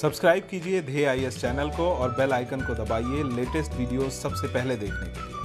subscribe कीजिए धे I S channel को और बेल आइकन को दबाइए लेटेस्ट वीडियो सबसे पहले देखने के लिए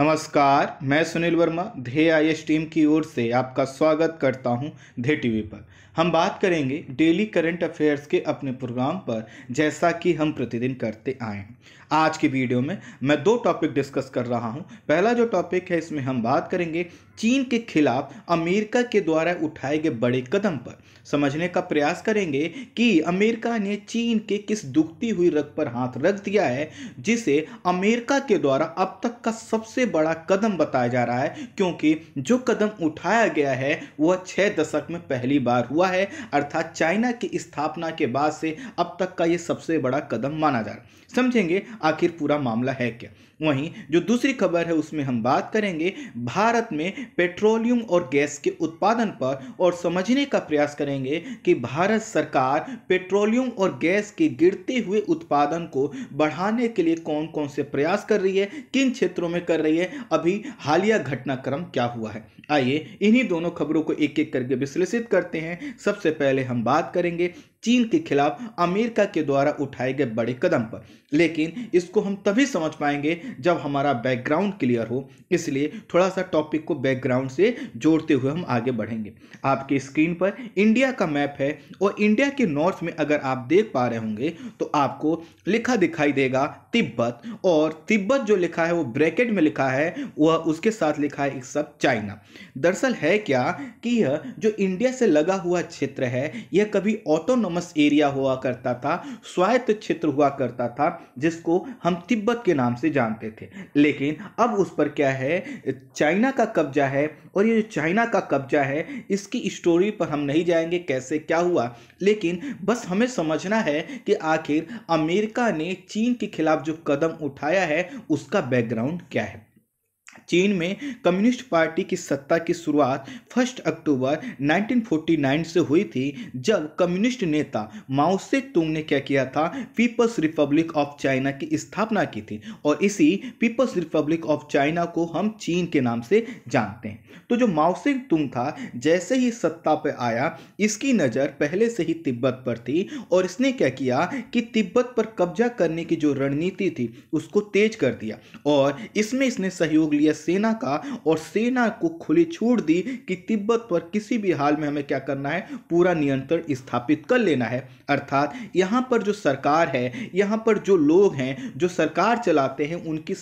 नमस्कार मैं सुनील वर्मा धे आई एस टीम की ओर से आपका स्वागत करता हूं धे टीवी पर हम बात करेंगे डेली करंट अफेयर्स के अपने प्रोग्राम पर जैसा कि हम प्रतिदिन करते आए हैं आज की वीडियो में मैं दो टॉपिक डिस्कस कर रहा हूं पहला जो टॉपिक है इसमें हम बात करेंगे चीन के खिलाफ अमेरिका के द्वारा उठाए गए बड़े कदम पर समझने का प्रयास करेंगे कि अमेरिका ने चीन के किस दुखती हुई रग पर हाथ रख दिया है जिसे अमेरिका के द्वारा अब तक का सबसे बड़ा कदम बताया जा रहा है क्योंकि जो कदम उठाया गया है वह छः दशक में पहली बार हुआ है अर्थात चाइना की स्थापना के बाद से अब तक का ये सबसे बड़ा कदम माना जा रहा है समझेंगे आखिर पूरा मामला है क्या वहीं जो दूसरी खबर है उसमें हम बात करेंगे भारत में पेट्रोलियम और गैस के उत्पादन पर और समझने का प्रयास करेंगे कि भारत सरकार पेट्रोलियम और गैस के गिरते हुए उत्पादन को बढ़ाने के लिए कौन कौन से प्रयास कर रही है किन क्षेत्रों में कर रही है अभी हालिया घटनाक्रम क्या हुआ है आइए इन्हीं दोनों खबरों को एक एक करके विश्लेषित करते हैं सबसे पहले हम बात करेंगे चीन के खिलाफ अमेरिका के द्वारा उठाए गए बड़े कदम पर लेकिन इसको हम तभी समझ पाएंगे जब हमारा बैकग्राउंड क्लियर हो इसलिए थोड़ा सा टॉपिक को बैकग्राउंड से जोड़ते हुए हम आगे बढ़ेंगे आपके स्क्रीन पर इंडिया का मैप है और इंडिया के नॉर्थ में अगर आप देख पा रहे होंगे तो आपको लिखा दिखाई देगा तिब्बत और तिब्बत जो लिखा है वो ब्रैकेट में लिखा है वह उसके साथ लिखा है एक सब चाइना दरअसल है क्या कि यह जो इंडिया से लगा हुआ क्षेत्र है यह कभी ऑटोनोमस एरिया हुआ करता था स्वायत्त क्षेत्र हुआ करता था जिसको हम तिब्बत के नाम से जानते थे लेकिन अब उस पर क्या है चाइना का कब्जा है और ये जो चाइना का कब्जा है इसकी स्टोरी पर हम नहीं जाएंगे कैसे क्या हुआ लेकिन बस हमें समझना है कि आखिर अमेरिका ने चीन के खिलाफ जो कदम उठाया है उसका बैकग्राउंड क्या है चीन में कम्युनिस्ट पार्टी की सत्ता की शुरुआत फर्स्ट अक्टूबर 1949 से हुई थी जब कम्युनिस्ट नेता माओ से तुंग ने क्या किया था पीपल्स रिपब्लिक ऑफ चाइना की स्थापना की थी और इसी पीपल्स रिपब्लिक ऑफ चाइना को हम चीन के नाम से जानते हैं तो जो माओ से तुंग था जैसे ही सत्ता पर आया इसकी नज़र पहले से ही तिब्बत पर थी और इसने क्या किया कि तिब्बत पर कब्जा करने की जो रणनीति थी उसको तेज कर दिया और इसमें इसने सहयोग लिए सेना का और सेना को खुली छूट दी कि तिब्बत पर किसी भी हाल में हमें क्या करना है पूरा नियंत्रण स्थापित कर लेना है अर्थात यहाँ पर जो सरकार है यहाँ पर जो लोग हैं जो सरकार चलाते हैं उनकी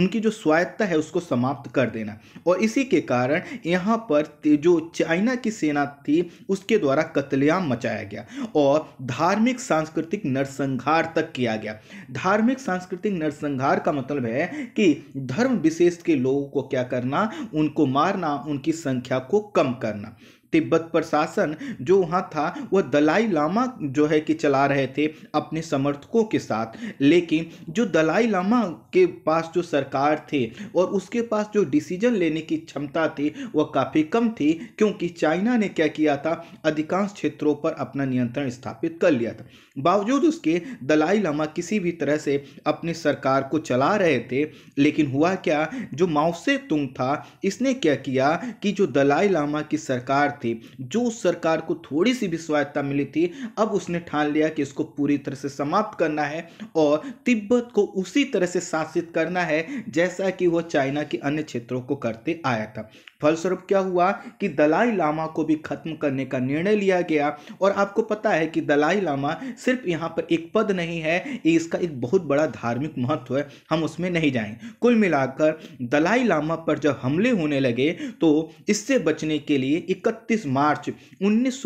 उनकी जो स्वायत्ता है उसको समाप्त कर देना और इसी के कारण यहाँ पर जो चाइना की सेना थी उसके द्वारा कतलेआम मचाया गया और धार्मिक सांस्कृतिक नरसंहार तक किया गया धार्मिक सांस्कृतिक नरसंहार का मतलब है कि धर्म विशेष के लोगों को क्या करना उनको मारना उनकी संख्या को कम करना तिब्बत पर शासन जो वहाँ था वह दलाई लामा जो है कि चला रहे थे अपने समर्थकों के साथ लेकिन जो दलाई लामा के पास जो सरकार थी और उसके पास जो डिसीजन लेने की क्षमता थी वह काफ़ी कम थी क्योंकि चाइना ने क्या किया था अधिकांश क्षेत्रों पर अपना नियंत्रण स्थापित कर लिया था बावजूद उसके दलाई लामा किसी भी तरह से अपनी सरकार को चला रहे थे लेकिन हुआ क्या जो माओसे तुंग था इसने क्या किया कि जो दलाई लामा की सरकार थी थी जो उस सरकार को थोड़ी सी भी स्वायत्ता मिली थी अब उसने ठान लिया कि इसको पूरी तरह से समाप्त करना है और तिब्बत को उसी तरह से शासित करना है जैसा कि वह चाइना के अन्य क्षेत्रों को करते आया था फलस्वरूप क्या हुआ कि दलाई लामा को भी खत्म करने का निर्णय लिया गया और आपको पता है कि दलाई लामा सिर्फ यहाँ पर एक पद नहीं है इसका एक बहुत बड़ा धार्मिक महत्व है हम उसमें नहीं जाए कुल मिलाकर दलाई लामा पर जब हमले होने लगे तो इससे बचने के लिए 31 मार्च उन्नीस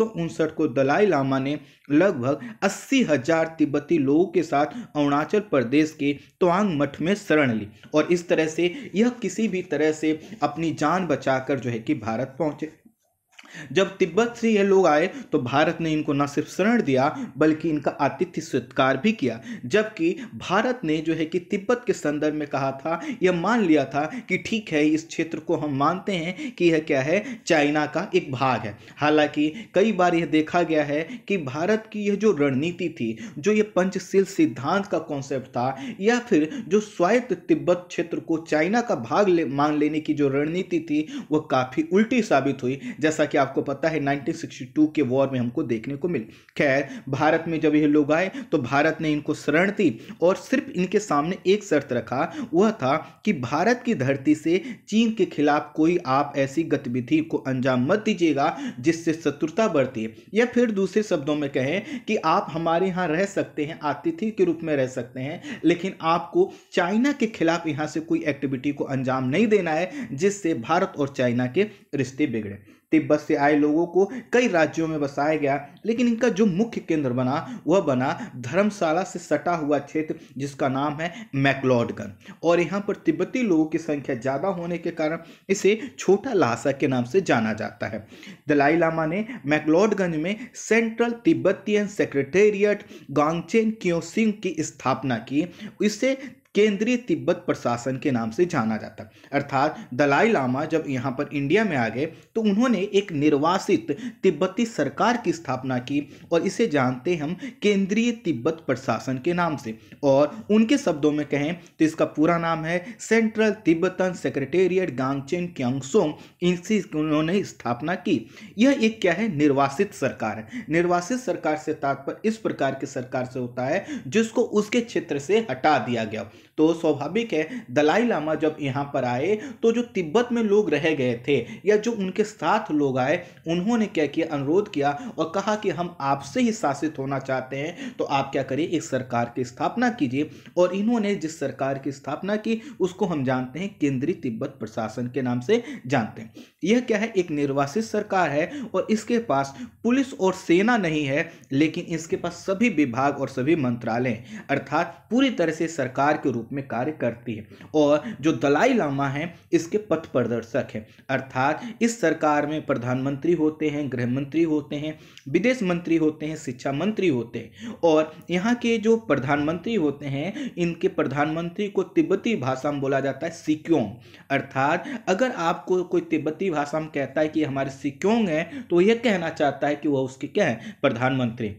को दलाई लामा ने लगभग अस्सी हजार तिब्बती लोगों के साथ अरुणाचल प्रदेश के तवांग मठ में शरण ली और इस तरह से यह किसी भी तरह से अपनी जान बचाकर जो है कि भारत पहुंचे जब तिब्बत से यह लोग आए तो भारत ने इनको न सिर्फ शरण दिया बल्कि इनका आतिथ्य स्वीकार भी किया जबकि भारत ने जो है कि तिब्बत के संदर्भ में कहा था यह मान लिया था कि ठीक है इस क्षेत्र को हम मानते हैं कि यह क्या है चाइना का एक भाग है हालांकि कई बार यह देखा गया है कि भारत की यह जो रणनीति थी जो ये पंचशील सिद्धांत का कॉन्सेप्ट था या फिर जो स्वायत्त तिब्बत क्षेत्र को चाइना का भाग ले, मान लेने की जो रणनीति थी वह काफ़ी उल्टी साबित हुई जैसा कि आपको पता है 1962 के वॉर में हमको देखने को मिली खैर भारत में जब ये लोग आए तो भारत ने इनको शरण दी और सिर्फ इनके सामने एक शर्त रखा वह था कि भारत की धरती से चीन के खिलाफ कोई आप ऐसी गतिविधि को अंजाम मत दीजिएगा जिससे शत्रुता बढ़ती या फिर दूसरे शब्दों में कहें कि आप हमारे यहाँ रह सकते हैं आतिथि के रूप में रह सकते हैं लेकिन आपको चाइना के खिलाफ यहाँ से कोई एक्टिविटी को अंजाम नहीं देना है जिससे भारत और चाइना के रिश्ते बिगड़े तिब्बत से आए लोगों को कई राज्यों में बसाया गया लेकिन इनका जो मुख्य केंद्र बना वह बना धर्मशाला से सटा हुआ क्षेत्र जिसका नाम है मैकलॉडगन और यहाँ पर तिब्बती लोगों की संख्या ज़्यादा होने के कारण इसे छोटा लहासा के नाम से जाना जाता है दलाई लामा ने मैकलॉडगंज में सेंट्रल तिब्बतियन सेक्रेटेरिएट गांगचेन सिंह की स्थापना की इसे केंद्रीय तिब्बत प्रशासन के नाम से जाना जाता अर्थात दलाई लामा जब यहाँ पर इंडिया में आ गए तो उन्होंने एक निर्वासित तिब्बती सरकार की स्थापना की और इसे जानते हम केंद्रीय तिब्बत प्रशासन के नाम से और उनके शब्दों में कहें तो इसका पूरा नाम है central Tibetan secretariat Gangchen Kyishong इनसे उन्होंने स्थापना की यह एक क्या है निर्वासित सरकार है निर्वासित सरकार से तात्पर्य इस प्रकार की सरकार से होता है जिसको उसके क्षेत्र से हटा दिया गया तो स्वाभाविक है दलाई लामा जब यहाँ पर आए तो जो तिब्बत में लोग रह गए थे या जो उनके साथ लोग आए उन्होंने क्या किया अनुरोध किया और कहा कि हम आपसे ही शासित होना चाहते हैं तो आप क्या करिए एक सरकार की स्थापना कीजिए और इन्होंने जिस सरकार की स्थापना की उसको हम जानते हैं केंद्रीय तिब्बत प्रशासन के नाम से जानते हैं यह क्या है एक निर्वासित सरकार है और इसके पास पुलिस और सेना नहीं है लेकिन इसके पास सभी विभाग और सभी मंत्रालय अर्थात पूरी तरह से सरकार के रूप रूप में कार्य करती है और जो दलाई लामा हैं इसके पथ प्रदर्शक हैं अर्थात इस सरकार में प्रधानमंत्री होते हैं गृह मंत्री होते हैं विदेश मंत्री होते हैं शिक्षा मंत्री होते हैं और यहाँ के जो प्रधानमंत्री होते हैं इनके प्रधानमंत्री को तिब्बती भाषा में बोला जाता है सिक्योंग अर्थात अगर आपको कोई तिब्बती भाषा में कहता है कि हमारे सिक्योंग हैं तो यह कहना चाहता है कि वह उसके क्या है प्रधानमंत्री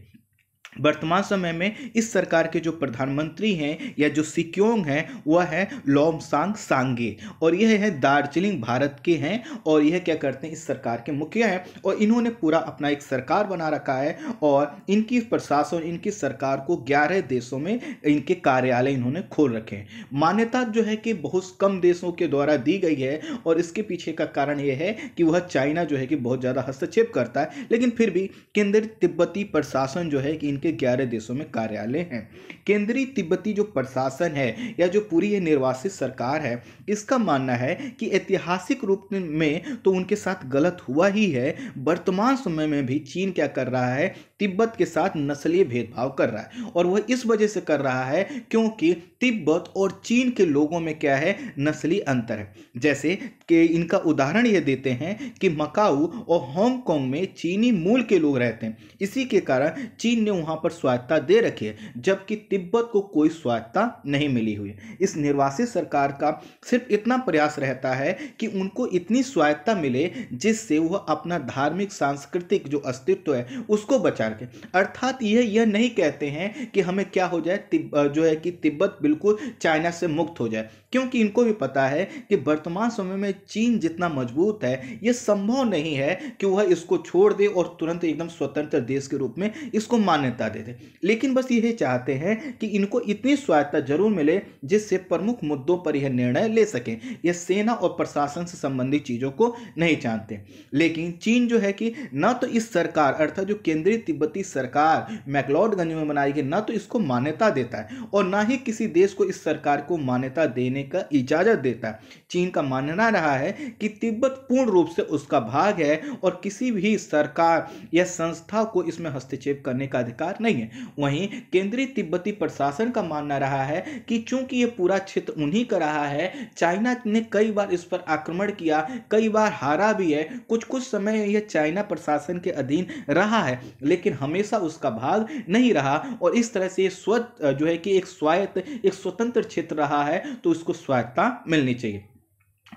वर्तमान समय में इस सरकार के जो प्रधानमंत्री हैं या जो सिक्योंग हैं वह है लोमसांग सांगे और यह है दार्जिलिंग भारत के हैं और यह क्या करते हैं इस सरकार के मुखिया हैं और इन्होंने पूरा अपना एक सरकार बना रखा है और इनकी प्रशासन इनकी सरकार को ग्यारह देशों में इनके कार्यालय इन्होंने खोल रखे हैं मान्यता जो है कि बहुत कम देशों के द्वारा दी गई है और इसके पीछे का कारण यह है कि वह चाइना जो है कि बहुत ज़्यादा हस्तक्षेप करता है लेकिन फिर भी केंद्र तिब्बती प्रशासन जो है कि के ग्यारह देशों में कार्यालय हैं केंद्रीय तिब्बती जो प्रशासन है या जो पूरी ये निर्वासित सरकार है इसका मानना है कि ऐतिहासिक रूप में तो उनके साथ गलत हुआ ही है वर्तमान समय में भी चीन क्या कर रहा है तिब्बत के साथ नस्लीय भेदभाव कर रहा है और वह इस वजह से कर रहा है क्योंकि तिब्बत और चीन के लोगों में क्या है नस्ली अंतर है जैसे कि इनका उदाहरण ये देते हैं कि मकाऊ और हांगकांग में चीनी मूल के लोग रहते हैं इसी के कारण चीन ने वहाँ पर स्वायत्ता दे रखी है जबकि तिब्बत को कोई स्वायत्ता नहीं मिली हुई इस निर्वासित सरकार का सिर्फ इतना प्रयास रहता है कि उनको इतनी स्वायत्ता मिले जिससे वह अपना धार्मिक सांस्कृतिक जो अस्तित्व है उसको बचा प्रकार के अर्थात यह यह नहीं कहते हैं कि हमें क्या हो जाए जो है कि तिब्बत बिल्कुल चाइना से मुक्त हो जाए क्योंकि इनको भी पता है कि वर्तमान समय में चीन जितना मजबूत है यह संभव नहीं है कि वह इसको छोड़ दे और तुरंत एकदम स्वतंत्र देश के रूप में इसको मान्यता दे दे लेकिन बस यही चाहते हैं कि इनको इतनी स्वायत्ता जरूर मिले जिससे प्रमुख मुद्दों पर यह निर्णय ले सकें यह सेना और प्रशासन से संबंधित चीज़ों को नहीं जानते लेकिन चीन जो है कि न तो इस सरकार अर्थात जो केंद्रीय तिब्बत तिब्बती सरकार मैकलॉडगंज में बनाई गई ना तो इसको मान्यता देता है और ना ही किसी देश को इस सरकार को मान्यता देने का इजाज़त देता है चीन का मानना रहा है कि तिब्बत पूर्ण रूप से उसका भाग है और किसी भी सरकार या संस्था को इसमें हस्तक्षेप करने का अधिकार नहीं है वहीं केंद्रीय तिब्बती प्रशासन का मानना रहा है कि चूंकि ये पूरा क्षेत्र उन्हीं का रहा है चाइना ने कई बार इस पर आक्रमण किया कई बार हारा भी है कुछ कुछ समय यह चाइना प्रशासन के अधीन रहा है लेकिन लेकिन हमेशा उसका भाग नहीं रहा और इस तरह से स्वत जो है कि एक स्वायत्त एक स्वतंत्र क्षेत्र रहा है तो उसको स्वायत्ता मिलनी चाहिए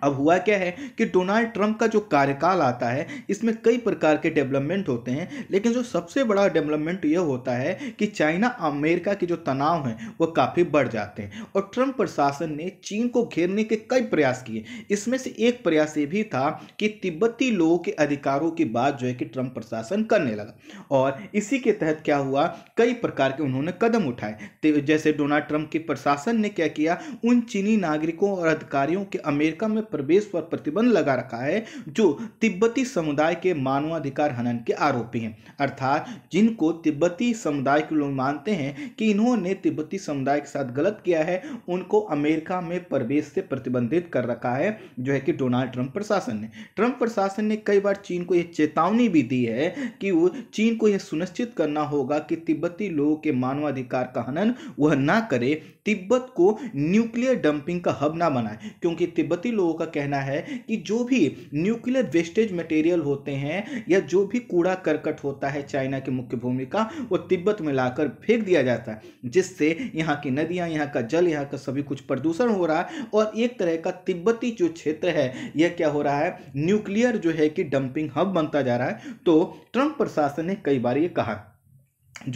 अब हुआ क्या है कि डोनाल्ड ट्रंप का जो कार्यकाल आता है इसमें कई प्रकार के डेवलपमेंट होते हैं लेकिन जो सबसे बड़ा डेवलपमेंट यह होता है कि चाइना अमेरिका के जो तनाव हैं वह काफ़ी बढ़ जाते हैं और ट्रंप प्रशासन ने चीन को घेरने के कई प्रयास किए इसमें से एक प्रयास ये भी था कि तिब्बती लोगों के अधिकारों की बात जो है कि ट्रंप प्रशासन करने लगा और इसी के तहत क्या हुआ कई प्रकार के उन्होंने कदम उठाए जैसे डोनाल्ड ट्रंप के प्रशासन ने क्या किया उन चीनी नागरिकों और अधिकारियों के अमेरिका में प्रवेश पर प्रतिबंध लगा रखा है जो तिब्बती समुदाय के मानवाधिकार हनन के आरोपी हैं अर्थात जिनको तिब्बती समुदाय के लोग मानते हैं कि इन्होंने तिब्बती समुदाय के साथ गलत किया है उनको अमेरिका में प्रवेश से प्रतिबंधित कर रखा है जो है कि डोनाल्ड ट्रंप प्रशासन ने ट्रंप प्रशासन ने कई बार चीन को यह चेतावनी भी दी है कि वो चीन को यह सुनिश्चित करना होगा कि तिब्बती लोगों के मानवाधिकार का हनन वह ना करे तिब्बत को न्यूक्लियर डंपिंग का हब ना बनाए क्योंकि तिब्बती लोगों लोगों का कहना है कि जो भी न्यूक्लियर वेस्टेज मटेरियल होते हैं या जो भी कूड़ा करकट होता है चाइना की मुख्य भूमि का वो तिब्बत में लाकर फेंक दिया जाता है जिससे यहाँ की नदियाँ यहाँ का जल यहाँ का सभी कुछ प्रदूषण हो रहा है और एक तरह का तिब्बती जो क्षेत्र है यह क्या हो रहा है न्यूक्लियर जो है कि डंपिंग हब बनता जा रहा है तो ट्रंप प्रशासन ने कई बार ये कहा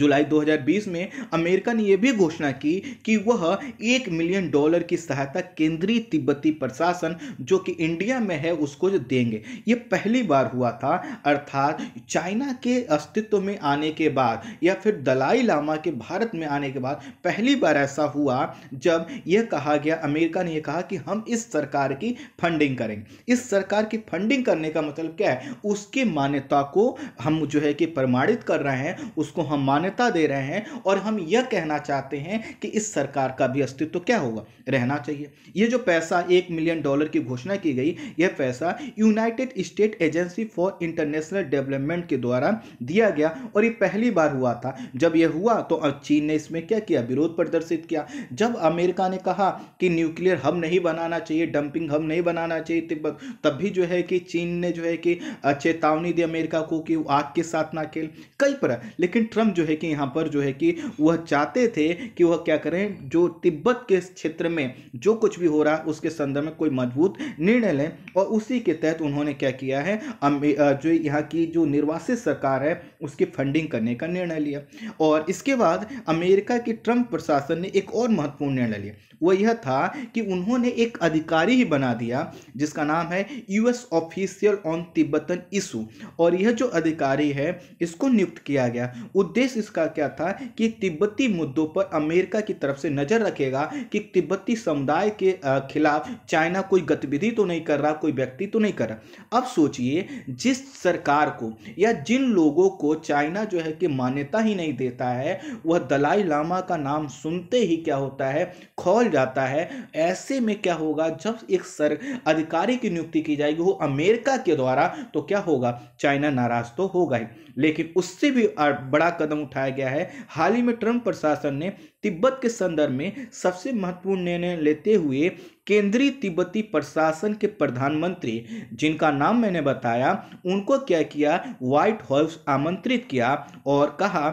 जुलाई 2020 में अमेरिका ने यह भी घोषणा की कि वह एक मिलियन डॉलर की सहायता केंद्रीय तिब्बती प्रशासन जो कि इंडिया में है उसको जो देंगे ये पहली बार हुआ था अर्थात चाइना के अस्तित्व में आने के बाद या फिर दलाई लामा के भारत में आने के बाद पहली बार ऐसा हुआ जब यह कहा गया अमेरिका ने यह कहा कि हम इस सरकार की फंडिंग करेंगे इस सरकार की फंडिंग करने का मतलब क्या है उसकी मान्यता को हम जो है कि प्रमाणित कर रहे हैं उसको हम मान्यता दे रहे हैं और हम यह कहना चाहते हैं कि इस सरकार का भी अस्तित्व क्या होगा रहना चाहिए यह जो पैसा एक मिलियन डॉलर की घोषणा की गई यह पैसा United State agency for international development के द्वारा दिया गया और यह पहली बार हुआ था जब यह हुआ तो चीन ने इसमें क्या किया विरोध प्रदर्शित किया जब अमेरिका ने कहा कि न्यूक्लियर हम नहीं बनाना चाहिए डंपिंग हम नहीं बनाना चाहिए तिब्बत तब भी जो है कि चीन ने जो है कि चेतावनी दी अमेरिका को कि आग के साथ ना खेल कई पर लेकिन ट्रंप जो जो है कि यहाँ पर जो है कि वह चाहते थे कि वह क्या करें जो तिब्बत के क्षेत्र में जो कुछ भी हो रहा है उसके संदर्भ में कोई मजबूत निर्णय लें और उसी के तहत उन्होंने क्या किया है जो यहाँ की जो निर्वासित सरकार है उसकी फंडिंग करने का निर्णय लिया और इसके बाद अमेरिका की ट्रंप प्रशासन ने एक और महत्वपूर्ण निर्णय लिया वह यह था कि उन्होंने एक अधिकारी ही बना दिया जिसका नाम है US official on Tibetan issue और यह जो अधिकारी है इसको नियुक्त किया गया उद्देश्य इसका क्या था कि तिब्बती मुद्दों पर अमेरिका की तरफ से नज़र रखेगा कि तिब्बती समुदाय के खिलाफ चाइना कोई गतिविधि तो नहीं कर रहा कोई व्यक्ति तो नहीं कर रहा अब सोचिए जिस सरकार को या जिन लोगों को चाइना जो है कि मान्यता ही नहीं देता है वह दलाई लामा का नाम सुनते ही क्या होता है खौल जाता है ऐसे में क्या होगा जब एक सर अधिकारी की नियुक्ति की जाएगी वो अमेरिका के द्वारा तो क्या होगा चाइना नाराज तो होगा ही लेकिन उससे भी बड़ा कदम उठाया गया है हाल ही में ट्रंप प्रशासन ने तिब्बत के संदर्भ में सबसे महत्वपूर्ण निर्णय लेते हुए केंद्रीय तिब्बती प्रशासन के प्रधानमंत्री जिनका नाम मैंने बताया उनको क्या किया व्हाइट हाउस आमंत्रित किया और कहा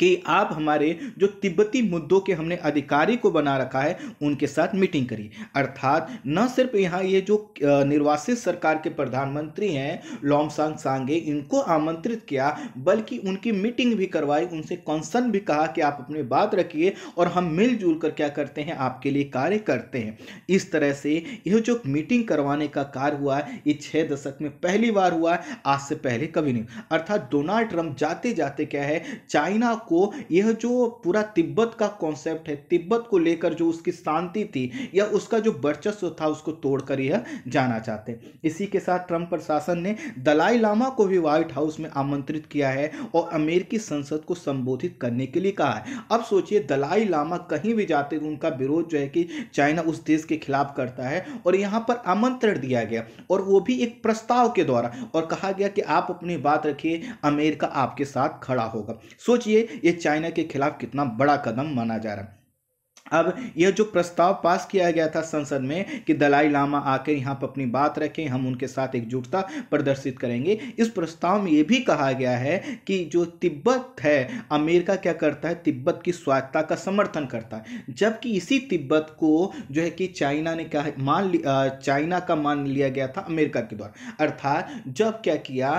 कि आप हमारे जो तिब्बती मुद्दों के हमने अधिकारी को बना रखा है उनके साथ मीटिंग करिए अर्थात न सिर्फ यहाँ ये जो निर्वासित सरकार के प्रधानमंत्री हैं लोमसांग सांगे इनको आमंत्रित किया बल्कि उनकी मीटिंग भी करवाई उनसे कंसर्न भी कहा कि आप अपनी बात रखिए और हम मिलजुल कर क्या करते हैं आपके लिए कार्य करते हैं इस तरह से यह जो मीटिंग करवाने का कार्य हुआ है ये छः दशक में पहली बार हुआ है आज से पहले कभी नहीं अर्थात डोनाल्ड ट्रंप जाते जाते क्या है चाइना को यह जो पूरा तिब्बत का कॉन्सेप्ट है तिब्बत को लेकर जो उसकी शांति थी या उसका जो वर्चस्व था उसको तोड़कर यह जाना चाहते इसी के साथ ट्रंप प्रशासन ने दलाई लामा को भी व्हाइट हाउस में आमंत्रित किया है और अमेरिकी संसद को संबोधित करने के लिए कहा है अब सोचिए दलाई लामा कहीं भी जाते तो उनका विरोध जो है कि चाइना उस देश के खिलाफ करता है और यहाँ पर आमंत्रण दिया गया और वो भी एक प्रस्ताव के द्वारा और कहा गया कि आप अपनी बात रखिए अमेरिका आपके साथ खड़ा होगा सोचिए ये चाइना के खिलाफ कितना बड़ा कदम माना जा रहा है अब यह जो प्रस्ताव पास किया गया था संसद में कि दलाई लामा आकर यहाँ पर अपनी बात रखें हम उनके साथ एकजुटता प्रदर्शित करेंगे इस प्रस्ताव में ये भी कहा गया है कि जो तिब्बत है अमेरिका क्या करता है तिब्बत की स्वायत्ता का समर्थन करता है जबकि इसी तिब्बत को जो है कि चाइना ने क्या मान लिया चाइना का मान लिया गया था अमेरिका के द्वारा अर्थात जब क्या किया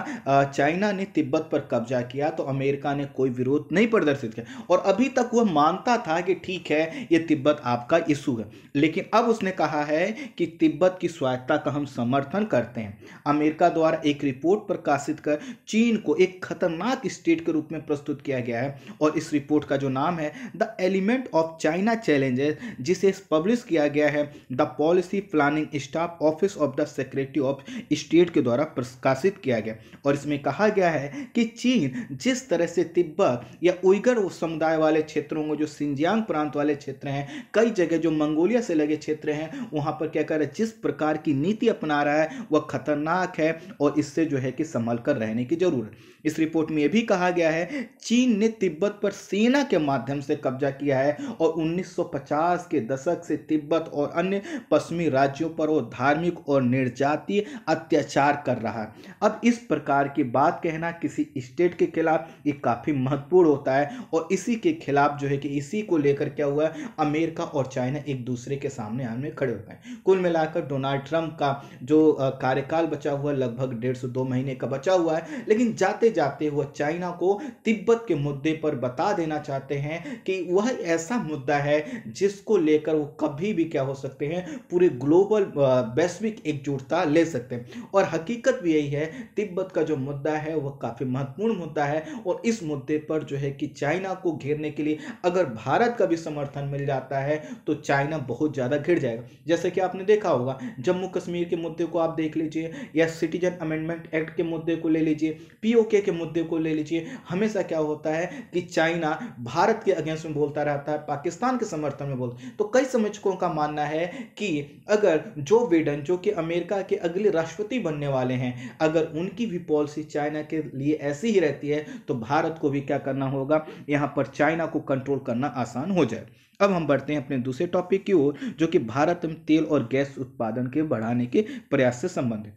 चाइना ने तिब्बत पर कब्जा किया तो अमेरिका ने कोई विरोध नहीं प्रदर्शित किया और अभी तक वह मानता था कि ठीक है ये तिब्बत आपका इशू है लेकिन अब उसने कहा है कि तिब्बत की स्वायत्ता का हम समर्थन करते हैं अमेरिका द्वारा एक रिपोर्ट प्रकाशित कर चीन को एक खतरनाक स्टेट के रूप में प्रस्तुत किया गया है और इस रिपोर्ट का जो नाम है the element of China challenges जिसे पब्लिश किया गया है the policy planning staff office of the secretary of state के द्वारा प्रकाशित किया गया और इसमें कहा गया है कि चीन जिस तरह से तिब्बत या उइगर समुदाय वाले क्षेत्रों को जो सिंजियांग प्रांत वाले क्षेत्र क्षेत्र हैं कई जगह जो मंगोलिया से लगे क्षेत्र हैं वहाँ पर क्या कर रहा है जिस प्रकार की नीति अपना रहा है वह खतरनाक है और इससे जो है कि संभल कर रहने की जरूरत इस रिपोर्ट में यह भी कहा गया है चीन ने तिब्बत पर सेना के माध्यम से कब्जा किया है और 1950 के दशक से तिब्बत और अन्य पश्चिमी राज्यों पर वो धार्मिक और निर्जातीय अत्याचार कर रहा है अब इस प्रकार की बात कहना किसी स्टेट के खिलाफ ये काफ़ी महत्वपूर्ण होता है और इसी के खिलाफ जो है कि इसी को लेकर क्या हुआ अमेरिका और चाइना एक दूसरे के सामने आने खड़े हो गए कुल मिलाकर डोनाल्ड ट्रंप का जो कार्यकाल बचा हुआ लगभग डेढ़ सौ दो महीने का बचा हुआ है लेकिन जाते जाते वह चाइना को तिब्बत के मुद्दे पर बता देना चाहते हैं कि वह ऐसा मुद्दा है जिसको लेकर वो कभी भी क्या हो सकते हैं पूरे ग्लोबल वैश्विक एकजुटता ले सकते हैं और हकीकत भी यही है तिब्बत का जो मुद्दा है वह काफ़ी महत्वपूर्ण मुद्दा है और इस मुद्दे पर जो है कि चाइना को घेरने के लिए अगर भारत का भी समर्थन मिल आता है तो चाइना बहुत ज़्यादा घिर जाएगा जैसे कि आपने देखा होगा जम्मू कश्मीर के मुद्दे को आप देख लीजिए या सिटीजन अमेंडमेंट एक्ट के मुद्दे को ले लीजिए पीओके के मुद्दे को ले लीजिए हमेशा क्या होता है कि चाइना भारत के अगेंस्ट में बोलता रहता है पाकिस्तान के समर्थन में बोलता तो कई समझकों का मानना है कि अगर जो बिडेन जो कि अमेरिका के अगले राष्ट्रपति बनने वाले हैं अगर उनकी भी पॉलिसी चाइना के लिए ऐसी ही रहती है तो भारत को भी क्या करना होगा यहाँ पर चाइना को कंट्रोल करना आसान हो जाए अब हम बढ़ते हैं अपने दूसरे टॉपिक की ओर जो कि भारत में तेल और गैस उत्पादन के बढ़ाने के प्रयास से संबंधित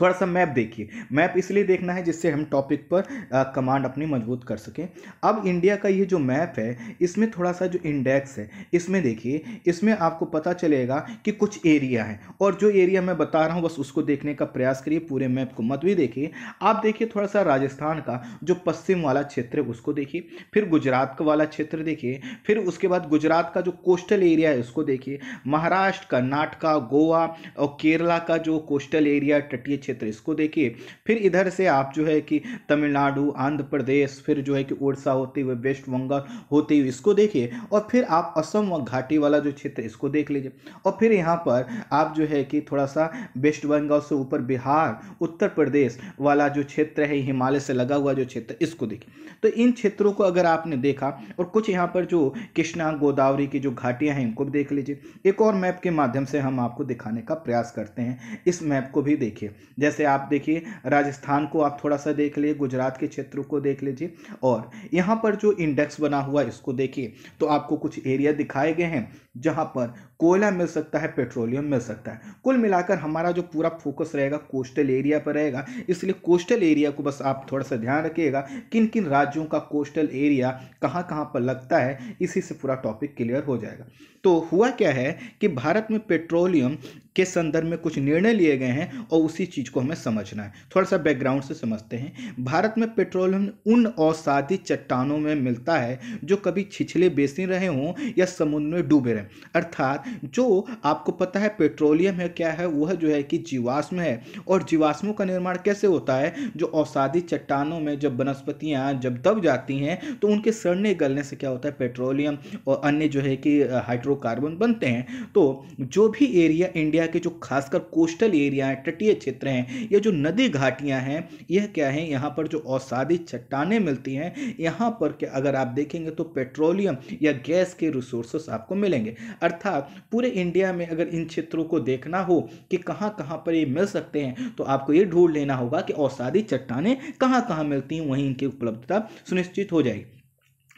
थोड़ा सा मैप देखिए मैप इसलिए देखना है जिससे हम टॉपिक पर आ, कमांड अपनी मजबूत कर सकें अब इंडिया का ये जो मैप है इसमें थोड़ा सा जो इंडेक्स है इसमें देखिए इसमें आपको पता चलेगा कि कुछ एरिया है और जो एरिया मैं बता रहा हूँ बस उसको देखने का प्रयास करिए पूरे मैप को मत भी देखिए आप देखिए थोड़ा सा राजस्थान का जो पश्चिम वाला क्षेत्र है उसको देखिए फिर गुजरात का वाला क्षेत्र देखिए फिर उसके बाद गुजरात का जो कोस्टल एरिया है उसको देखिए महाराष्ट्र कर्नाटका गोवा और केरला का जो कोस्टल एरिया तटीय क्षेत्र इसको देखिए फिर इधर से आप जो है कि तमिलनाडु आंध्र प्रदेश फिर जो है कि उड़ीसा होते हुए वेस्ट बंगाल होते हुए इसको देखिए और फिर आप असम व घाटी वाला जो क्षेत्र इसको देख लीजिए और फिर यहाँ पर आप जो है कि थोड़ा सा वेस्ट बंगाल से ऊपर बिहार उत्तर प्रदेश वाला जो क्षेत्र है हिमालय से लगा हुआ जो क्षेत्र इसको देखिए तो इन क्षेत्रों को अगर आपने देखा और कुछ यहाँ पर जो कृष्णा गोदावरी की जो घाटियाँ हैं इनको भी देख लीजिए एक और मैप के माध्यम से हम आपको दिखाने का प्रयास करते हैं इस मैप को भी देखिए जैसे आप देखिए राजस्थान को आप थोड़ा सा देख लीजिए गुजरात के क्षेत्रों को देख लीजिए और यहाँ पर जो इंडेक्स बना हुआ इसको देखिए तो आपको कुछ एरिया दिखाए गए हैं जहाँ पर कोयला मिल सकता है पेट्रोलियम मिल सकता है कुल मिलाकर हमारा जो पूरा फोकस रहेगा कोस्टल एरिया पर रहेगा इसलिए कोस्टल एरिया को बस आप थोड़ा सा ध्यान रखिएगा किन किन राज्यों का कोस्टल एरिया कहाँ कहाँ पर लगता है इसी से पूरा टॉपिक क्लियर हो जाएगा तो हुआ क्या है कि भारत में पेट्रोलियम के संदर्भ में कुछ निर्णय लिए गए हैं और उसी चीज़ को हमें समझना है थोड़ा सा बैकग्राउंड से समझते हैं भारत में पेट्रोलियम उन औसादी चट्टानों में मिलता है जो कभी छिछले बेसिन रहे हों या समुद्र में डूबे रहें अर्थात जो आपको पता है पेट्रोलियम है क्या है वह जो है कि जीवाश्म है और जीवाश्मों का निर्माण कैसे होता है जो अवसादी चट्टानों में जब वनस्पतियाँ जब दब जाती हैं तो उनके सड़ने गलने से क्या होता है पेट्रोलियम और अन्य जो है कि हाइड्रोकार्बन बनते हैं तो जो भी एरिया इंडिया के जो खासकर कोस्टल एरिया हैं तटीय क्षेत्र हैं या जो नदी घाटियाँ हैं यह क्या है यहाँ पर जो अवसादी चट्टाने मिलती हैं यहाँ पर अगर आप देखेंगे तो पेट्रोलियम या गैस के रिसोर्सेस आपको मिलेंगे अर्थात पूरे इंडिया में अगर इन क्षेत्रों को देखना हो कि कहाँ कहाँ पर ये मिल सकते हैं तो आपको ये ढूंढ लेना होगा कि औसादी चट्टाने कहाँ कहाँ मिलती हैं वहीं इनकी उपलब्धता सुनिश्चित हो जाएगी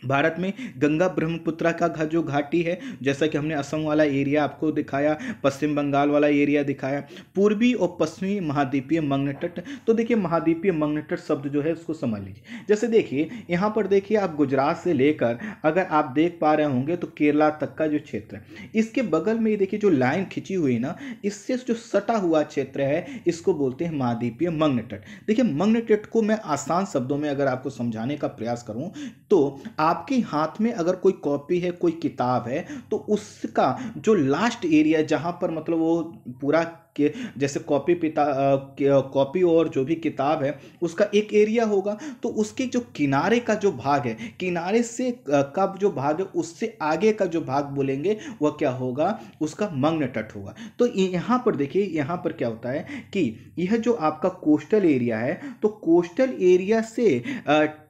भारत में गंगा ब्रह्मपुत्रा का जो घाटी है जैसा कि हमने असम वाला एरिया आपको दिखाया पश्चिम बंगाल वाला एरिया दिखाया पूर्वी और पश्चिमी महाद्वीपीय मंगनतट तो देखिए महाद्वीपीय मंगनतट शब्द जो है उसको समझ लीजिए जैसे देखिए यहाँ पर देखिए आप गुजरात से लेकर अगर आप देख पा रहे होंगे तो केरला तक का जो क्षेत्र है इसके बगल में ये देखिए जो लाइन खिंची हुई ना इससे जो सटा हुआ क्षेत्र है इसको बोलते हैं महाद्वीपीय मंगनतट देखिए मंगनतट को मैं आसान शब्दों में अगर आपको समझाने का प्रयास करूँ तो आप आपके हाथ में अगर कोई कॉपी है कोई किताब है तो उसका जो लास्ट एरिया जहाँ पर मतलब वो पूरा के जैसे कॉपी पिता कॉपी और जो भी किताब है उसका एक एरिया होगा तो उसके जो किनारे का जो भाग है किनारे से कब जो भाग है उससे आगे का जो भाग बोलेंगे वह क्या होगा उसका मग्न तट होगा तो यहाँ पर देखिए यहाँ पर क्या होता है कि यह जो आपका कोस्टल एरिया है तो कोस्टल एरिया से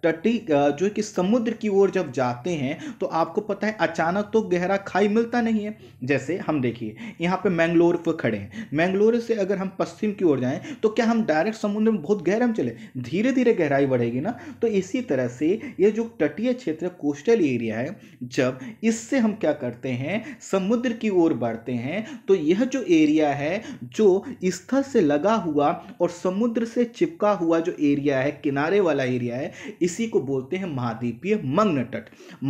तटी जो कि समुद्र की ओर जब जाते हैं तो आपको पता है अचानक तो गहरा खाई मिलता नहीं है जैसे हम देखिए यहाँ पे मैंगलोर पर खड़े हैं बैंगलोर से अगर हम पश्चिम की ओर जाएं तो क्या हम डायरेक्ट समुद्र में बहुत गहरे चले धीरे धीरे गहराई बढ़ेगी ना तो इसी तरह से ये जो तटीय क्षेत्र कोस्टल एरिया है जब इससे हम क्या करते हैं समुद्र की ओर बढ़ते हैं तो यह जो एरिया है जो स्थल से लगा हुआ और समुद्र से चिपका हुआ जो एरिया है किनारे वाला एरिया है इसी को बोलते हैं महाद्वीपीय मग्न तट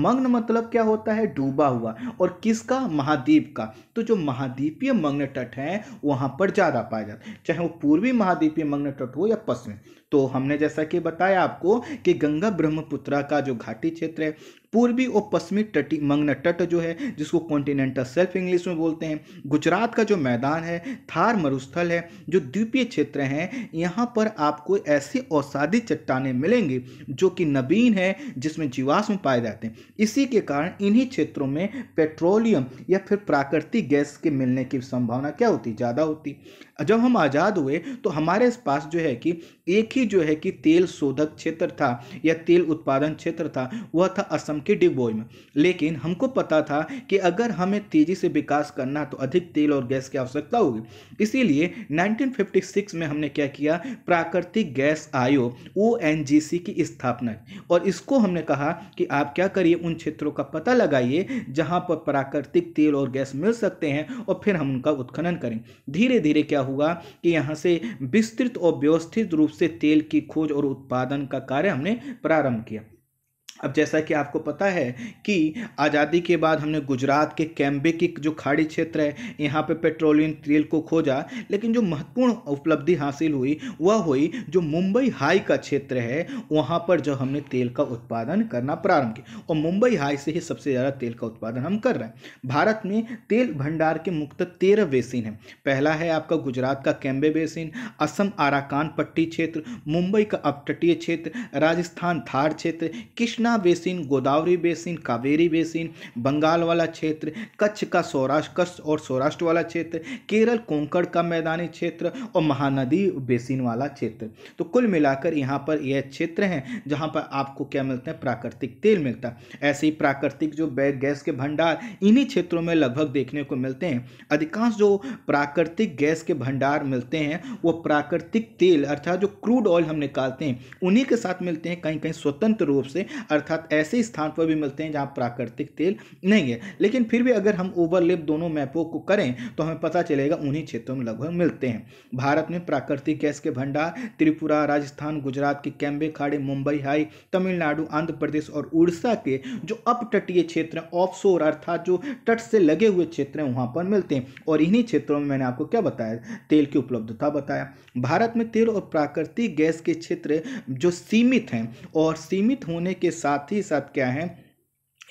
मग्न मतलब क्या होता है डूबा हुआ और किसका महाद्वीप का तो जो महाद्वीपीय मग्न तट है वहां पर ज़्यादा पाया जाता है चाहे वो पूर्वी महाद्वीपीय मग्न तट हो या पश्चिमी तो हमने जैसा कि बताया आपको कि गंगा ब्रह्मपुत्रा का जो घाटी क्षेत्र है पूर्वी और पश्चिमी तटी मंगना तट जो है जिसको कॉन्टिनेंटल सेल्फ इंग्लिश में बोलते हैं गुजरात का जो मैदान है थार मरुस्थल है जो द्वीपीय क्षेत्र हैं यहाँ पर आपको ऐसी औसादी चट्टाने मिलेंगी जो कि नबीन है जिसमें जीवाश्म पाए जाते हैं इसी के कारण इन्हीं क्षेत्रों में पेट्रोलियम या फिर प्राकृतिक गैस के मिलने की संभावना क्या होती ज़्यादा होती जब हम आज़ाद हुए तो हमारे पास जो है कि एक ही जो है कि तेल शोधक क्षेत्र था या तेल उत्पादन क्षेत्र था वह था असम के डिबोई में लेकिन हमको पता था कि अगर हमें तेज़ी से विकास करना तो अधिक तेल और गैस की आवश्यकता होगी इसीलिए 1956 में हमने क्या किया प्राकृतिक गैस आयोग ओ की स्थापना और इसको हमने कहा कि आप क्या करिए उन क्षेत्रों का पता लगाइए जहाँ पर प्राकृतिक तेल और गैस मिल सकते हैं और फिर हम उनका उत्खनन करें धीरे धीरे क्या हुआ कि यहाँ से विस्तृत और व्यवस्थित रूप से तेल की खोज और उत्पादन का कार्य हमने प्रारंभ किया अब जैसा कि आपको पता है कि आज़ादी के बाद हमने गुजरात के कैम्बे की जो खाड़ी क्षेत्र है यहाँ पे पेट्रोलियम तेल को खोजा लेकिन जो महत्वपूर्ण उपलब्धि हासिल हुई वह हुई जो मुंबई हाई का क्षेत्र है वहाँ पर जो हमने तेल का उत्पादन करना प्रारंभ किया और मुंबई हाई से ही सबसे ज़्यादा तेल का उत्पादन हम कर रहे हैं भारत में तेल भंडार के मुक्त तेरह बेसिन हैं पहला है आपका गुजरात का कैम्बे बेसिन असम आराकान पट्टी क्षेत्र मुंबई का अपटटीय क्षेत्र राजस्थान थार क्षेत्र Krishna Krishna basin Godavari basin Kaveri basin Bengal वाला क्षेत्र कच्छ का सौराष्ट्र कच्छ और सौराष्ट्र वाला क्षेत्र केरल कोंकण का मैदानी क्षेत्र और महानदी बेसिन वाला क्षेत्र तो कुल मिलाकर यहाँ पर यह क्षेत्र हैं जहाँ पर आपको क्या मिलता है प्राकृतिक तेल मिलता है ऐसे ही प्राकृतिक जो गैस के भंडार इन्हीं क्षेत्रों में लगभग देखने को मिलते हैं अधिकांश जो प्राकृतिक गैस के भंडार मिलते हैं वो प्राकृतिक तेल अर्थात जो क्रूड ऑयल हम निकालते हैं उन्हीं के साथ मिलते हैं कहीं कहीं स्वतंत्र रूप से अर्थात ऐसे स्थान पर भी मिलते हैं जहाँ प्राकृतिक तेल नहीं है लेकिन फिर भी अगर हम ओवरलेप दोनों मैपों को करें तो हमें पता चलेगा उन्हीं क्षेत्रों में लगभग मिलते हैं भारत में प्राकृतिक गैस के भंडार त्रिपुरा राजस्थान गुजरात के कैम्बे खाड़ी मुंबई हाई तमिलनाडु आंध्र प्रदेश और उड़ीसा के जो अपतटीय क्षेत्र ऑफ अर्थात जो तट से लगे हुए क्षेत्र हैं वहाँ पर मिलते हैं और इन्हीं क्षेत्रों में मैंने आपको क्या बताया तेल की उपलब्धता बताया भारत में तेल और प्राकृतिक गैस के क्षेत्र जो सीमित हैं और सीमित होने के साथ साथ ही साथ क्या है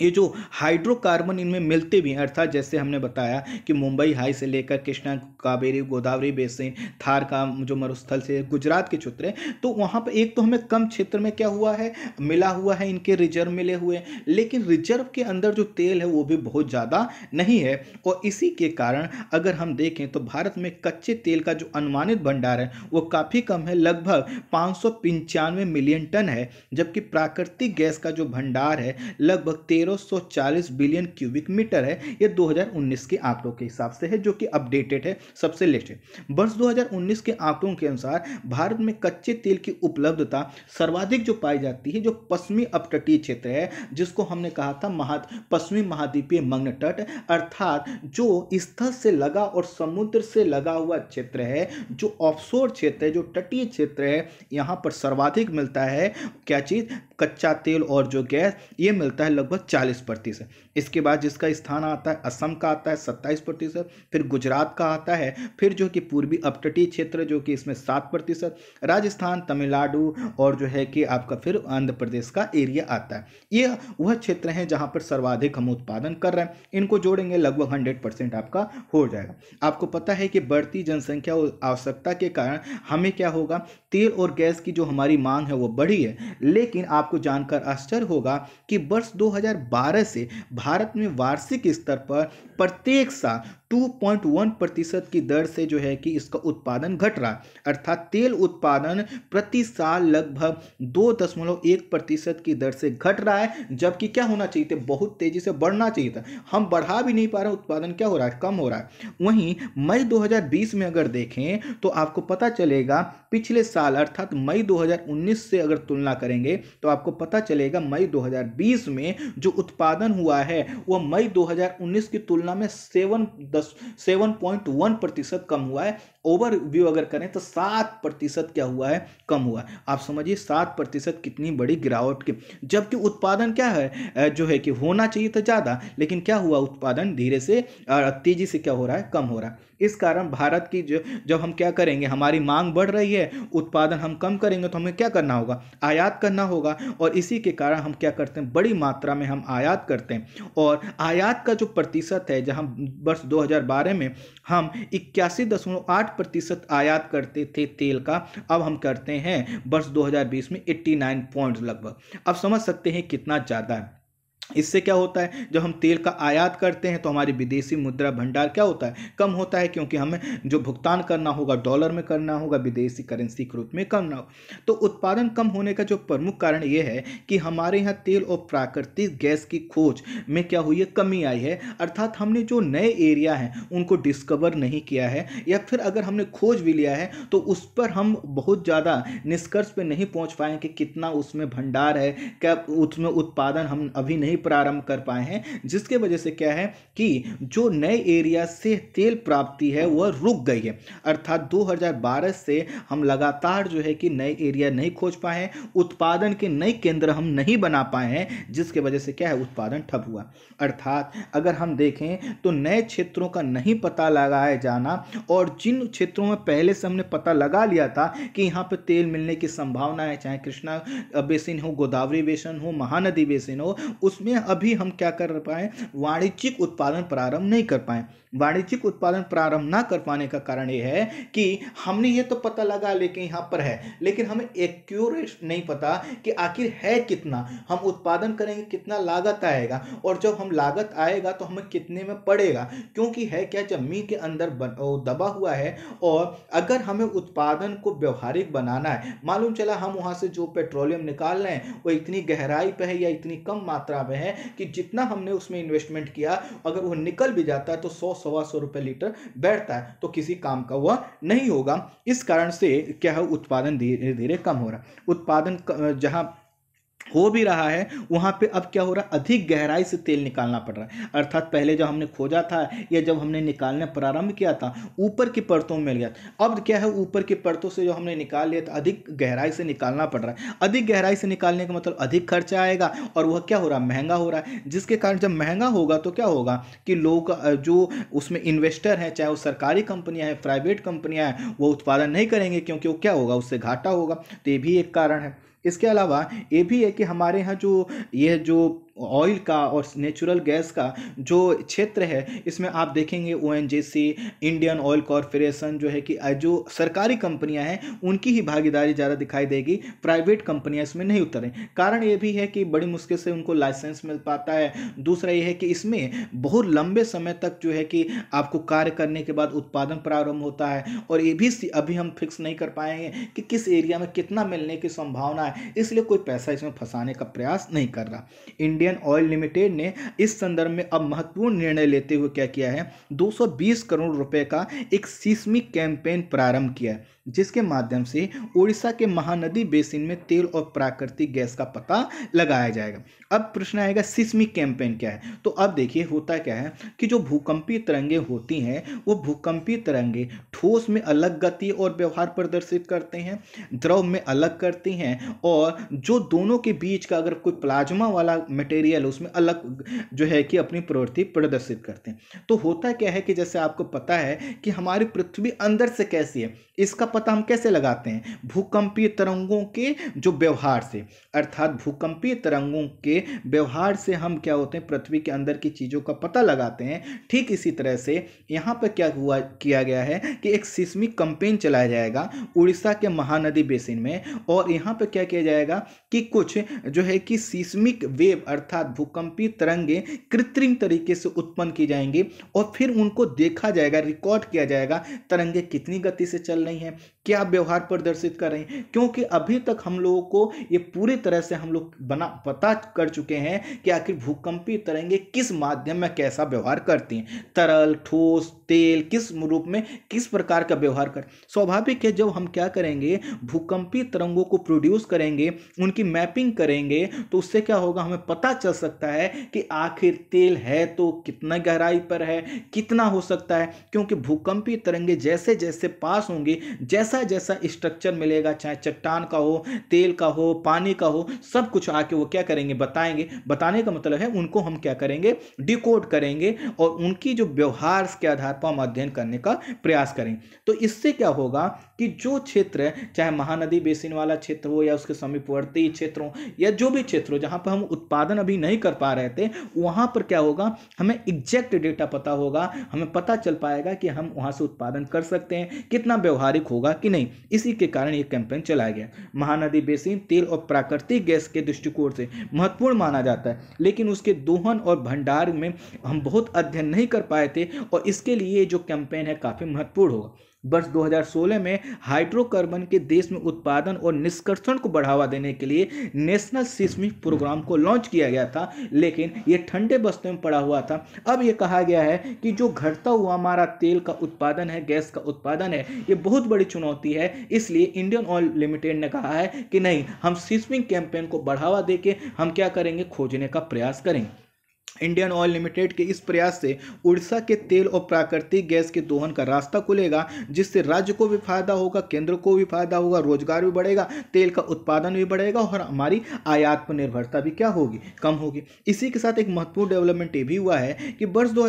ये जो हाइड्रोकार्बन इनमें मिलते भी हैं अर्थात जैसे हमने बताया कि मुंबई हाई से लेकर कृष्णा कावेरी गोदावरी बेसिन थार का जो मरुस्थल से गुजरात के क्षेत्र है तो वहाँ पर एक तो हमें कम क्षेत्र में क्या हुआ है मिला हुआ है इनके रिजर्व मिले हुए लेकिन रिजर्व के अंदर जो तेल है वो भी बहुत ज़्यादा नहीं है और इसी के कारण अगर हम देखें तो भारत में कच्चे तेल का जो अनुमानित भंडार है वो काफ़ी कम है लगभग पाँच मिलियन टन है जबकि प्राकृतिक गैस का जो भंडार है लगभग तेरह 1340 बिलियन क्यूबिक मीटर है ये 2019 के आंकड़ों के हिसाब से है जो कि अपडेटेड है सबसे लेटेस्ट वर्ष 2019 के आंकड़ों के अनुसार भारत में कच्चे तेल की उपलब्धता सर्वाधिक जो पाई जाती है जो पश्चिमी अपतटीय क्षेत्र है जिसको हमने कहा था महा पश्चिमी महाद्वीपीय मग्न तट अर्थात जो स्थल से लगा और समुद्र से लगा हुआ क्षेत्र है जो ऑफशोर क्षेत्र है जो तटीय क्षेत्र है यहाँ पर सर्वाधिक मिलता है क्या चीज़ कच्चा तेल और जो गैस ये मिलता है लगभग चालीस प्रतिशत इसके बाद जिसका स्थान आता है असम का आता है सत्ताईस प्रतिशत फिर गुजरात का आता है फिर जो कि पूर्वी अपटटीय क्षेत्र जो कि इसमें सात प्रतिशत राजस्थान तमिलनाडु और जो है कि आपका फिर आंध्र प्रदेश का एरिया आता है ये वह क्षेत्र हैं जहाँ पर सर्वाधिक हम उत्पादन कर रहे हैं इनको जोड़ेंगे लगभग हंड्रेड परसेंट आपका हो जाएगा आपको पता है कि बढ़ती जनसंख्या आवश्यकता के कारण हमें क्या होगा तेल और गैस की जो हमारी मांग है वो बढ़ी है लेकिन आपको जानकर आश्चर्य होगा कि वर्ष दो से भारत भारत में वार्षिक स्तर पर प्रत्येक साल 2.1 प्रतिशत की दर से जो है कि इसका उत्पादन घट रहा है अर्थात तेल उत्पादन प्रति साल लगभग दो दशमलव एक प्रतिशत की दर से घट रहा है जबकि क्या होना चाहिए था बहुत तेजी से बढ़ना चाहिए था हम बढ़ा भी नहीं पा रहे उत्पादन क्या हो रहा है कम हो रहा है वहीं मई 2020 में अगर देखें तो आपको पता चलेगा पिछले साल अर्थात मई दो से अगर तुलना करेंगे तो आपको पता चलेगा मई दो में जो उत्पादन हुआ है वह मई 2019 की तुलना में सेवन दस सेवन पॉइंट वन प्रतिशत कम हुआ है ओवरव्यू अगर करें तो सात प्रतिशत क्या हुआ है कम हुआ है आप समझिए सात प्रतिशत कितनी बड़ी गिरावट की जबकि उत्पादन क्या है जो है कि होना चाहिए था ज़्यादा लेकिन क्या हुआ उत्पादन धीरे से तेज़ी से क्या हो रहा है कम हो रहा है इस कारण भारत की जो जब हम क्या करेंगे हमारी मांग बढ़ रही है उत्पादन हम कम करेंगे तो हमें क्या करना होगा आयात करना होगा और इसी के कारण हम क्या करते हैं बड़ी मात्रा में हम आयात करते हैं और आयात का जो प्रतिशत है जहाँ वर्ष 2012 में हम इक्यासी दशमलव आठ प्रतिशत आयात करते थे तेल का अब हम करते हैं वर्ष 2020 में 89 पॉइंट्स लगभग अब समझ सकते हैं कितना ज़्यादा है इससे क्या होता है जब हम तेल का आयात करते हैं तो हमारी विदेशी मुद्रा भंडार क्या होता है कम होता है क्योंकि हमें जो भुगतान करना होगा डॉलर में करना होगा विदेशी करेंसी के रूप में करना हो तो उत्पादन कम होने का जो प्रमुख कारण ये है कि हमारे यहाँ तेल और प्राकृतिक गैस की खोज में क्या हुई है कमी आई है अर्थात हमने जो नए एरिया हैं उनको डिस्कवर नहीं किया है या फिर अगर हमने खोज भी लिया है तो उस पर हम बहुत ज़्यादा निष्कर्ष पर नहीं पहुँच पाए कि कितना उसमें भंडार है क्या उसमें उत्पादन हम अभी नहीं प्रारंभ कर पाए हैं जिसके वजह से क्या है कि जो नए एरिया से तेल प्राप्ति है वह रुक गई है अर्थात 2012 से हम लगातार जो है कि नए एरिया नहीं खोज पाए हैं उत्पादन के नए केंद्र हम नहीं बना पाए हैं जिसके वजह से क्या है उत्पादन ठप हुआ अर्थात अगर हम देखें तो नए क्षेत्रों का नहीं पता लगाया जाना और जिन क्षेत्रों में पहले से हमने पता लगा लिया था कि यहाँ पर तेल मिलने की संभावना है चाहे कृष्णा बेसिन हो गोदावरी बेसिन हो महानदी बेसिन हो उसमें इसमें अभी हम क्या कर पाए वाणिज्यिक उत्पादन प्रारंभ नहीं कर पाए वाणिज्यिक उत्पादन प्रारंभ ना कर पाने का कारण यह है कि हमने ये तो पता लगा लेकिन यहाँ पर है लेकिन हमें एक्यूरेट नहीं पता कि आखिर है कितना हम उत्पादन करेंगे कितना लागत आएगा और जब हम लागत आएगा तो हमें कितने में पड़ेगा क्योंकि है क्या जमीन के अंदर बन, दबा हुआ है और अगर हमें उत्पादन को व्यवहारिक बनाना है मालूम चला हम वहाँ से जो पेट्रोलियम निकाल रहे हैं वो इतनी गहराई पर है या इतनी कम मात्रा में हैं कि जितना हमने उसमें इन्वेस्टमेंट किया अगर वो निकल भी जाता है तो सौ सवा सौ रुपये लीटर बैठता है तो किसी काम का वह नहीं होगा इस कारण से क्या है उत्पादन धीरे धीरे कम हो रहा है उत्पादन जहाँ हो भी रहा है वहाँ पे अब क्या हो रहा है अधिक गहराई से तेल निकालना पड़ रहा है अर्थात पहले जब हमने खोजा था या जब हमने निकालना प्रारंभ किया था ऊपर की परतों में मिल गया अब क्या है ऊपर की परतों से जो हमने निकाल लिया था अधिक गहराई से निकालना पड़ रहा है अधिक गहराई से निकालने का मतलब अधिक खर्चा आएगा और वह क्या हो रहा है महंगा हो रहा है जिसके कारण जब महंगा होगा तो क्या होगा कि लोग जो उसमें इन्वेस्टर हैं चाहे वो सरकारी कंपनियाँ हैं प्राइवेट कंपनियाँ हैं वो उत्पादन नहीं करेंगे क्योंकि वो क्या होगा उससे घाटा होगा तो ये भी एक कारण है इसके अलावा ये भी है कि हमारे यहाँ जो ये जो ऑयल का और नेचुरल गैस का जो क्षेत्र है इसमें आप देखेंगे ओ इंडियन ऑयल कॉरपोरेशन जो है कि जो सरकारी कंपनियां हैं उनकी ही भागीदारी ज़्यादा दिखाई देगी प्राइवेट कंपनियां इसमें नहीं उतरें कारण ये भी है कि बड़ी मुश्किल से उनको लाइसेंस मिल पाता है दूसरा ये है कि इसमें बहुत लंबे समय तक जो है कि आपको कार्य करने के बाद उत्पादन प्रारंभ होता है और ये भी अभी हम फिक्स नहीं कर पाएंगे कि किस एरिया में कितना मिलने की संभावना है इसलिए कोई पैसा इसमें फंसाने का प्रयास नहीं कर रहा इंडिया इंडियन ऑयल लिमिटेड ने इस संदर्भ में अब महत्वपूर्ण निर्णय लेते हुए क्या किया है 220 करोड़ रुपए का एक सीस्मिक कैंपेन प्रारंभ किया है जिसके माध्यम से उड़ीसा के महानदी बेसिन में तेल और प्राकृतिक गैस का पता लगाया जाएगा अब प्रश्न आएगा सिस्मिक कैंपेन क्या है तो अब देखिए होता क्या है कि जो भूकंपीय तरंगे होती हैं वो भूकंपीय तरंगे ठोस में अलग गति और व्यवहार प्रदर्शित करते हैं द्रव में अलग करती हैं और जो दोनों के बीच का अगर कोई प्लाज्मा वाला मटेरियल उसमें अलग जो है कि अपनी प्रवृत्ति प्रदर्शित करते हैं तो होता क्या है कि जैसे आपको पता है कि हमारी पृथ्वी अंदर से कैसी है इसका पता हम कैसे लगाते हैं भूकंपीय तरंगों के जो व्यवहार से अर्थात भूकंपीय तरंगों के व्यवहार से हम क्या होते हैं पृथ्वी के अंदर की चीज़ों का पता लगाते हैं ठीक इसी तरह से यहाँ पर क्या हुआ किया गया है कि एक सिस्मिक कंपेन चलाया जाएगा उड़ीसा के महानदी बेसिन में और यहाँ पर क्या किया जाएगा कि कुछ जो है कि सिस्मिक वेव अर्थात भूकंपीय तरंगे कृत्रिम तरीके से उत्पन्न की जाएंगी और फिर उनको देखा जाएगा रिकॉर्ड किया जाएगा तरंगे कितनी गति से चल नहीं है क्या व्यवहार प्रदर्शित कर रहे हैं क्योंकि अभी तक हम लोगों को ये पूरी तरह से हम लोग बना पता कर चुके हैं कि आखिर भूकंपीय तरंगे किस माध्यम में कैसा व्यवहार करती हैं तरल ठोस तेल किस रूप में किस प्रकार का व्यवहार कर स्वाभाविक है जब हम क्या करेंगे भूकंपीय तरंगों को प्रोड्यूस करेंगे उनकी मैपिंग करेंगे तो उससे क्या होगा हमें पता चल सकता है कि आखिर तेल है तो कितना गहराई पर है कितना हो सकता है क्योंकि भूकंपी तरंगे जैसे जैसे पास होंगे जैसा जैसा स्ट्रक्चर मिलेगा चाहे चट्टान का हो तेल का हो पानी का हो सब कुछ आके वो क्या करेंगे बताएंगे बताने का मतलब है उनको हम क्या करेंगे डिकोड करेंगे और उनकी जो व्यवहार के आधार प्लेटफॉर्म अध्ययन करने का प्रयास करें तो इससे क्या होगा कि जो क्षेत्र चाहे महानदी बेसिन वाला क्षेत्र हो या उसके समीपवर्ती क्षेत्र हो या जो भी क्षेत्र हो जहाँ पर हम उत्पादन अभी नहीं कर पा रहे थे वहाँ पर क्या होगा हमें एग्जैक्ट डेटा पता होगा हमें पता चल पाएगा कि हम वहाँ से उत्पादन कर सकते हैं कितना व्यवहारिक होगा कि नहीं इसी के कारण ये कैंपेन चलाया गया महानदी बेसिन तेल और प्राकृतिक गैस के दृष्टिकोण से महत्वपूर्ण माना जाता है लेकिन उसके दोहन और भंडार में हम बहुत अध्ययन नहीं कर पाए थे और इसके लिए लिए जो कैंपेन है काफ़ी महत्वपूर्ण होगा वर्ष 2016 में हाइड्रोकार्बन के देश में उत्पादन और निष्कर्षण को बढ़ावा देने के लिए नेशनल सिस्मिक प्रोग्राम को लॉन्च किया गया था लेकिन ये ठंडे बस्ते में पड़ा हुआ था अब ये कहा गया है कि जो घटता हुआ हमारा तेल का उत्पादन है गैस का उत्पादन है ये बहुत बड़ी चुनौती है इसलिए इंडियन ऑयल लिमिटेड ने कहा है कि नहीं हम सिस्मिक कैंपेन को बढ़ावा दे हम क्या करेंगे खोजने का प्रयास करेंगे इंडियन ऑयल लिमिटेड के इस प्रयास से उड़ीसा के तेल और प्राकृतिक गैस के दोहन का रास्ता खुलेगा जिससे राज्य को भी फायदा होगा केंद्र को भी फायदा होगा रोजगार भी बढ़ेगा तेल का उत्पादन भी बढ़ेगा और हमारी आयात पर निर्भरता भी क्या होगी कम होगी इसी के साथ एक महत्वपूर्ण डेवलपमेंट ये भी हुआ है कि वर्ष दो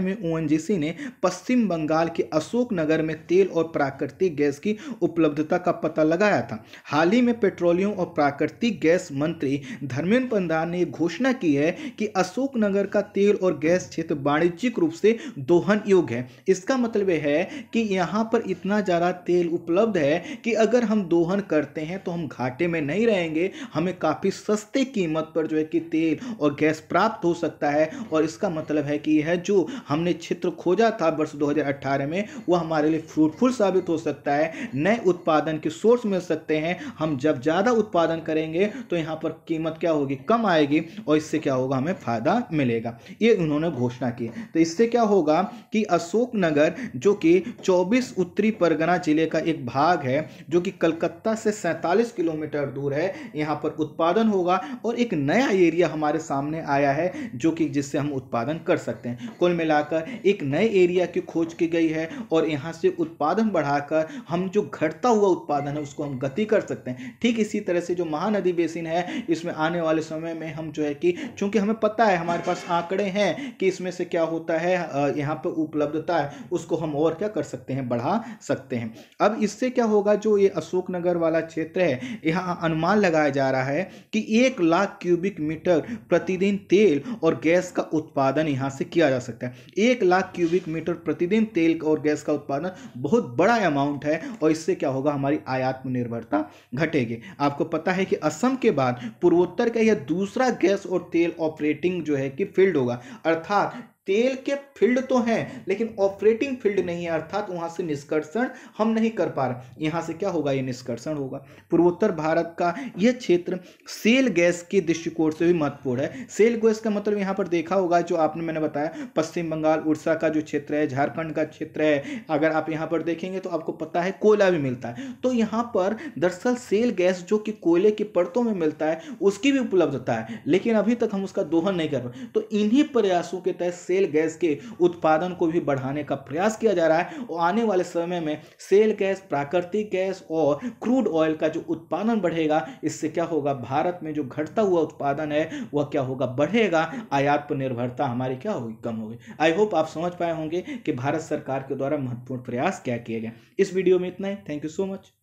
में ओ ने पश्चिम बंगाल के अशोकनगर में तेल और प्राकृतिक गैस की उपलब्धता का पता लगाया था हाल ही में पेट्रोलियम और प्राकृतिक गैस मंत्री धर्मेंद्र प्रधान ने घोषणा की है कि अशोक अशोकनगर का तेल और गैस क्षेत्र वाणिज्यिक रूप से दोहन योग्य है इसका मतलब है कि यहाँ पर इतना ज़्यादा तेल उपलब्ध है कि अगर हम दोहन करते हैं तो हम घाटे में नहीं रहेंगे हमें काफ़ी सस्ते कीमत पर जो है कि तेल और गैस प्राप्त हो सकता है और इसका मतलब है कि यह जो हमने क्षेत्र खोजा था वर्ष 2018 में वह हमारे लिए फ्रूटफुल साबित हो सकता है नए उत्पादन के सोर्स मिल सकते हैं हम जब ज़्यादा उत्पादन करेंगे तो यहाँ पर कीमत क्या होगी कम आएगी और इससे क्या होगा हमें फ़ायदा मिलेगा ये उन्होंने घोषणा की तो इससे क्या होगा कि अशोकनगर जो कि 24 उत्तरी परगना जिले का एक भाग है जो कि कलकत्ता से 47 किलोमीटर दूर है यहाँ पर उत्पादन होगा और एक नया एरिया हमारे सामने आया है जो कि जिससे हम उत्पादन कर सकते हैं कुल मिलाकर एक नए एरिया की खोज की गई है और यहाँ से उत्पादन बढ़ाकर हम जो घटता हुआ उत्पादन है उसको हम गति कर सकते हैं ठीक इसी तरह से जो महानदी बेसिन है इसमें आने वाले समय में हम जो है कि चूंकि हमें पता है हमारे पास आंकड़े हैं कि इसमें से क्या होता है यहाँ पर उपलब्धता है उसको हम और क्या कर सकते हैं बढ़ा सकते हैं अब इससे क्या होगा जो ये अशोकनगर वाला क्षेत्र है यहाँ अनुमान लगाया जा रहा है कि एक लाख क्यूबिक मीटर प्रतिदिन तेल और गैस का उत्पादन यहाँ से किया जा सकता है एक लाख क्यूबिक मीटर प्रतिदिन तेल और गैस का उत्पादन बहुत बड़ा अमाउंट है और इससे क्या होगा हमारी आयात्मनिर्भरता घटेगी आपको पता है कि असम के बाद पूर्वोत्तर का यह दूसरा गैस और तेल ऑपरेटिंग जो है कि फील्ड होगा अर्थात तेल के फील्ड तो हैं लेकिन ऑपरेटिंग फील्ड नहीं है अर्थात वहाँ से निष्कर्षण हम नहीं कर पा रहे यहाँ से क्या होगा ये निष्कर्षण होगा पूर्वोत्तर भारत का यह क्षेत्र सेल गैस के दृष्टिकोण से भी महत्वपूर्ण है सेल गैस का मतलब यहाँ पर देखा होगा जो आपने मैंने बताया पश्चिम बंगाल उड़ीसा का जो क्षेत्र है झारखंड का क्षेत्र है अगर आप यहाँ पर देखेंगे तो आपको पता है कोयला भी मिलता है तो यहाँ पर दरअसल सेल गैस जो कि कोयले की परतों में मिलता है उसकी भी उपलब्धता है लेकिन अभी तक हम उसका दोहन नहीं कर पाए तो इन्हीं प्रयासों के तहत सेल गैस के उत्पादन को भी बढ़ाने का प्रयास किया जा रहा है और आने वाले समय में सेल गैस प्राकृतिक गैस और क्रूड ऑयल का जो उत्पादन बढ़ेगा इससे क्या होगा भारत में जो घटता हुआ उत्पादन है वह क्या होगा बढ़ेगा आयात पर निर्भरता हमारी क्या होगी कम होगी आई होप आप समझ पाए होंगे कि भारत सरकार के द्वारा महत्वपूर्ण प्रयास क्या किए गए इस वीडियो में इतना ही थैंक यू सो मच